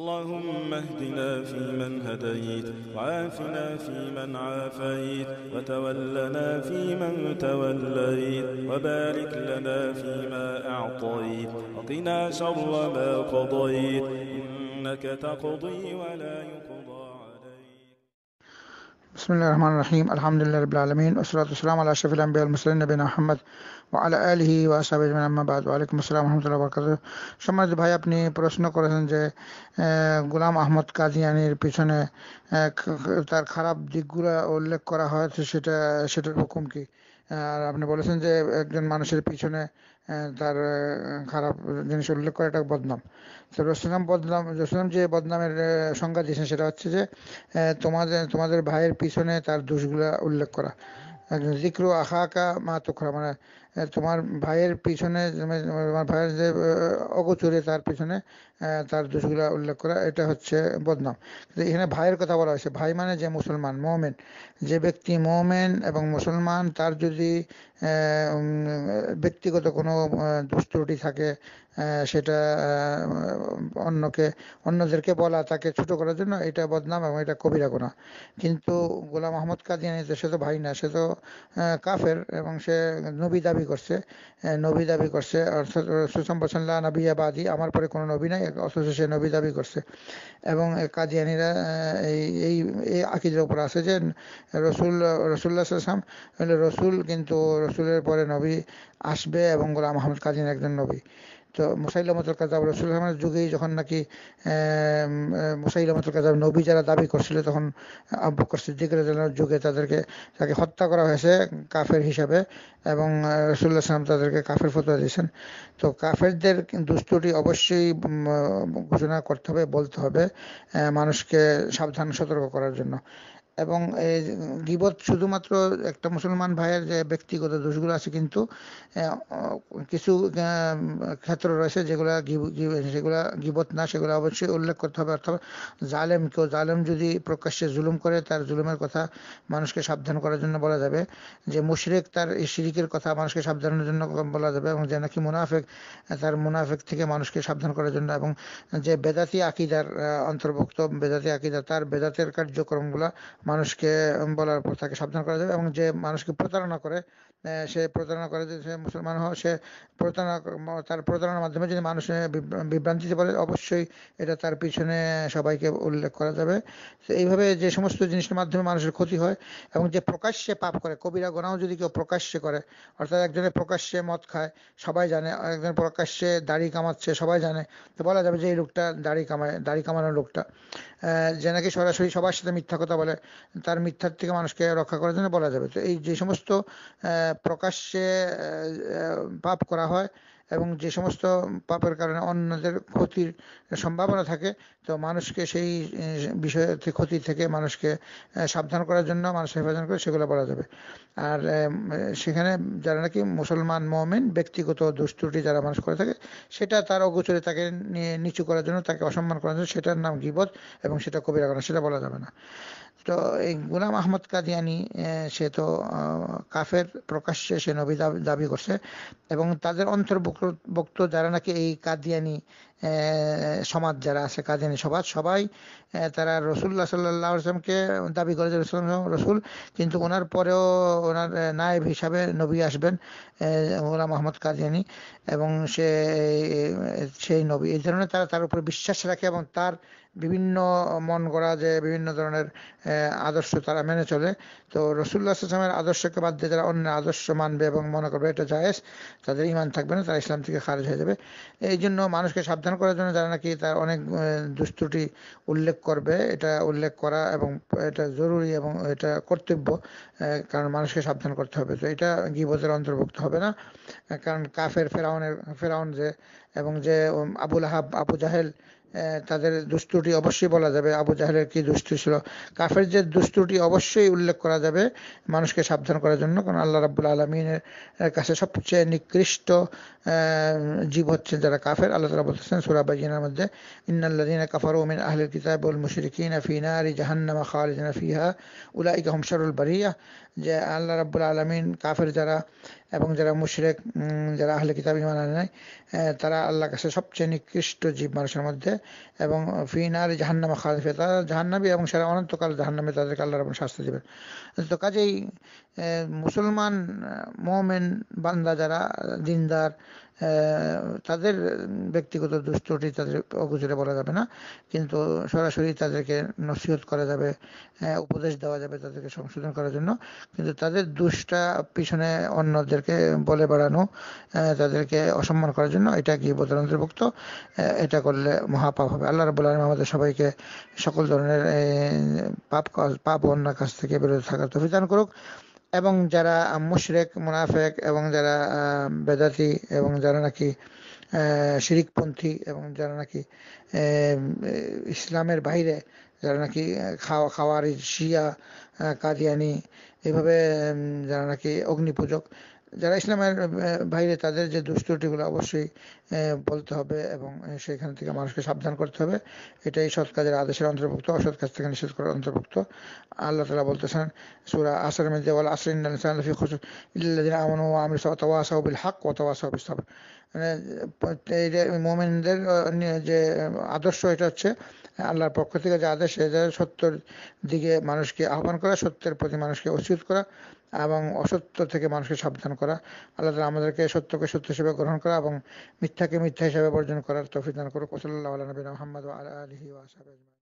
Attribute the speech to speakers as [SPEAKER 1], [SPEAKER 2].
[SPEAKER 1] اللهم اهدنا فيمن هديت وعافنا فيمن عافيت وتولنا فيمن توليت وبارك لنا فيما أعطيت وقنا شر ما قضيت إنك تقضي ولا يقضى بسم الله الرحمن الرحيم الحمد لله رب العالمين والصلاة والسلام على أشرف الأنبياء المرسلين نبينا محمد আলা আলহি আসসালাম সমাজ ভাই আপনি প্রশ্ন করেছেন যে গোলাম আহমদ কাদিয়ানির পিছনে তার খারাপ দিকগুলো উল্লেখ করা হয়েছে সেটা সেটার হুকুম কি আর আপনি বলেছেন যে একজন মানুষের পিছনে তার খারাপ জিনিস উল্লেখ করে এটা বদনাম তো রসুলাম বদনাম রসুলাম যে বদনামের সংজ্ঞা দিয়েছেন সেটা হচ্ছে যে তোমাদের তোমাদের ভাইয়ের পিছনে তার দোষগুলা উল্লেখ করা জিক্রু আহাকা মা তুখরা মানে তোমার ভাইয়ের পিছনে মানে তোমার ভাইয়ের যে অগোচরে তার পিছনে তার দোষগুলো উল্লেখ করা এটা হচ্ছে বদনাম তো এখানে ভাইয়ের কথা বলা হয়েছে ভাই মানে যে মুসলমান মোমেন যে ব্যক্তি মোমেন এবং মুসলমান তার যদি ব্যক্তিগত কোনো দুষ্ট্রুটি থাকে সেটা অন্যকে অন্যদেরকে বলা তাকে ছোট করার জন্য এটা বদনাম এবং এটা কবিরা গোনা কিন্তু গোলাম আহমদ কাদিয়ানি সে তো ভাই না সে তো কাফের এবং সে নবী দাবি দাবি করছে নবী দাবি করছে সুসম্পসাল্লাহ নবিয়া আমার পরে কোনো নবী নাই অথচ সে নবী দাবি করছে এবং কাদিয়ানিরা এই এই আকিদের উপর আছে যে রসুল রসুল্লা সাল্লাম রসুল কিন্তু রসুলের পরে নবী আসবে এবং গোলাম আহমদ কাদিন একজন নবী তো মুসাইলামতুল কাজাব মানে যুগেই যখন নাকি মুসাইলামতুল কাজাব নবী যারা দাবি করছিল তখন আব্বকর সিদ্দিক রাজানোর যুগে তাদেরকে তাকে হত্যা করা হয়েছে কাফের হিসাবে এবং রসুল্লাহ সালাম তাদেরকে কাফের ফতোয়া দিয়েছেন তো কাফেরদের দুষ্টুটি অবশ্যই ঘোষণা করতে হবে বলতে হবে মানুষকে সাবধান সতর্ক করার জন্য এবং গিবত শুধুমাত্র একটা মুসলমান ভাইয়ের যে ব্যক্তিগত দোষগুলো আছে কিন্তু কিছু ক্ষেত্র রয়েছে যেগুলো সেগুলা গিবত না সেগুলো অবশ্যই উল্লেখ করতে হবে অর্থাৎ জালেম কেউ জালেম যদি প্রকাশ্যে জুলুম করে তার জুলুমের কথা মানুষকে সাবধান করার জন্য বলা যাবে যে মুশরেক তার শিরিকের কথা মানুষকে সাবধানের জন্য বলা যাবে এবং যে নাকি মুনাফেক তার মুনাফেক থেকে মানুষকে সাবধান করার জন্য এবং যে বেদাতি আকিদার অন্তর্ভুক্ত বেদাতি আকিদা তার বেদাতের কার্যক্রমগুলো মানুষকে বলার পর তাকে সাবধান করা যাবে এবং যে মানুষকে প্রতারণা করে সে প্রতারণা করে যে সে মুসলমান হয় সে প্রতারণা তার প্রতারণার মাধ্যমে যদি মানুষ বিভ্রান্তিতে বলে অবশ্যই এটা তার পিছনে সবাইকে উল্লেখ করা যাবে এইভাবে যে সমস্ত জিনিসের মাধ্যমে মানুষের ক্ষতি হয় এবং যে প্রকাশ্যে পাপ করে কবিরা গোনাও যদি কেউ প্রকাশ্যে করে অর্থাৎ একজনের প্রকাশ্যে মদ খায় সবাই জানে একজন প্রকাশ্যে দাড়ি কামাচ্ছে সবাই জানে তো বলা যাবে যে এই লোকটা দাড়ি কামায় দাড়ি কামানোর লোকটা যে নাকি সরাসরি সবার সাথে মিথ্যা কথা বলে তার মিথ্যার থেকে মানুষকে রক্ষা করার জন্য বলা যাবে তো এই যে সমস্ত প্রকাশ্যে পাপ করা হয় এবং যে সমস্ত পাপের কারণে অন্যদের ক্ষতির সম্ভাবনা থাকে তো মানুষকে সেই বিষয় ক্ষতি থেকে মানুষকে সাবধান করার জন্য মানুষ হেফাজত করে সেগুলো বলা যাবে আর সেখানে যারা নাকি মুসলমান মমিন ব্যক্তিগত দুষ্টুটি যারা মানুষ করে থাকে সেটা তার অগোচরে তাকে নিচু করার জন্য তাকে অসম্মান করার জন্য সেটার নাম গিবত এবং সেটা কবিরা করা সেটা বলা যাবে না তো এই গুলাম আহমদ কাদিয়ানি সে তো কাফের প্রকাশ্যে সে নবী দাবি করছে এবং তাদের অন্তর্ভুক্ত যারা নাকি এই কাদিয়ানি সমাজ যারা আছে কাদিয়ানি সমাজ সবাই তারা রসুল্লাহ সাল্লাহ আসলামকে দাবি করে যে রসুল কিন্তু ওনার পরেও ওনার নায়েব হিসাবে নবী আসবেন গোলাম আহমদ কাদিয়ানি এবং সে সেই নবী এই ধরনের তারা তার উপর বিশ্বাস রাখে এবং তার বিভিন্ন মন গড়া যে বিভিন্ন ধরনের আদর্শ তারা মেনে চলে তো রসুল্লাহ আসলামের আদর্শকে বাদ দিয়ে যারা অন্য আদর্শ মানবে এবং মনে করবে এটা জায়েজ তাদের ইমান থাকবে না তারা ইসলাম থেকে খারিজ হয়ে যাবে এই জন্য মানুষকে সাবধান করার জন্য যারা নাকি তার অনেক দুষ্টুটি উল্লেখ করবে এটা উল্লেখ করা এবং এটা জরুরি এবং এটা কর্তব্য কারণ মানুষকে সাবধান করতে হবে তো এটা গিবতের অন্তর্ভুক্ত হবে না কারণ কাফের ফেরাউনের ফেরাউন যে এবং যে আবুল আহাব আবু জাহেল তাদের দুষ্টুটি অবশ্যই বলা যাবে আবু জাহেলের কি দুষ্টু ছিল কাফের যে দুষ্টুটি অবশ্যই উল্লেখ করা যাবে মানুষকে সাবধান করার জন্য কারণ আল্লাহ রাবুল আলমিনের কাছে সবচেয়ে নিকৃষ্ট জীব হচ্ছেন যারা কাফের আল্লাহ তালা বলতেছেন সুরাবাজিনের মধ্যে ইন্নাল্লাদিন কাফার ওমিন আহলুল কিতাব উল মুশরিকিন ফিনা রি জাহান্নামা খালিদিনা ফিহা উলাইকা হুমসারুল বারিয়া যে আল্লাহ রাবুল আলমিন কাফের যারা এবং যারা মুশরেক যারা আহলে কিতাব ইমান আনে নাই তারা আল্লাহর কাছে সবচেয়ে নিকৃষ্ট জীব মানুষের মধ্যে এবং ফিনার জাহান্নামা খালিফে তারা জাহান্নাবি এবং সারা অনন্তকাল জাহান্নামে তাদেরকে আল্লাহ রকম শাস্তি দেবেন তো কাজেই মুসলমান মোমেন বান্দা যারা দিনদার তাদের ব্যক্তিগত দুষ্ট তাদের অগোচরে বলা যাবে না কিন্তু সরাসরি তাদেরকে নসিহত করা যাবে উপদেশ দেওয়া যাবে তাদেরকে সংশোধন করার জন্য কিন্তু তাদের দুষ্টা পিছনে অন্যদেরকে বলে বেড়ানো তাদেরকে অসম্মান করার জন্য এটা গিবতের অন্তর্ভুক্ত এটা করলে মহাপাপ হবে আল্লাহ রবুল আলম আমাদের সবাইকে সকল ধরনের পাপ পাপ অন্যার কাছ থেকে বেরোতে থাকার তফিদান করুক এবং যারা মুশরেক মুনাফেক এবং যারা বেদাতি এবং যারা নাকি শিরিকপন্থী এবং যারা নাকি ইসলামের বাইরে যারা নাকি খাওয়া খাওয়ারি শিয়া কাদিয়ানি এভাবে যারা নাকি অগ্নিপূজক যারা ইসলামের বাইরে তাদের যে দুষ্টুটিগুলো অবশ্যই বলতে হবে এবং সেখান থেকে মানুষকে সাবধান করতে হবে এটাই সৎ কাজের আদেশের অন্তর্ভুক্ত অসৎ কাজ থেকে নিষেধ করার অন্তর্ভুক্ত আল্লাহ তালা বলতেছেন সুরা আসর মধ্যে বলা আসর ইন্দানফি খুশুর ইল্লাদিন আমন ও আমি তওয়া সাহবিল হাক ও তওয়া সাহবিল সাবর মানে মোমেনদের যে আদর্শ এটা হচ্ছে আল্লাহর পক্ষ থেকে যা আদেশ সত্যের দিকে মানুষকে আহ্বান করা সত্যের প্রতি মানুষকে উচিত করা এবং অসত্য থেকে মানুষকে সাবধান করা আল্লাহ তালা আমাদেরকে সত্যকে সত্য হিসেবে গ্রহণ করা এবং মিথ্যাকে মিথ্যা হিসেবে বর্জন করার তফিদান করুক ওসল্লাহ আল্লাহ নবীন মোহাম্মদ আলহি ওয়াসাব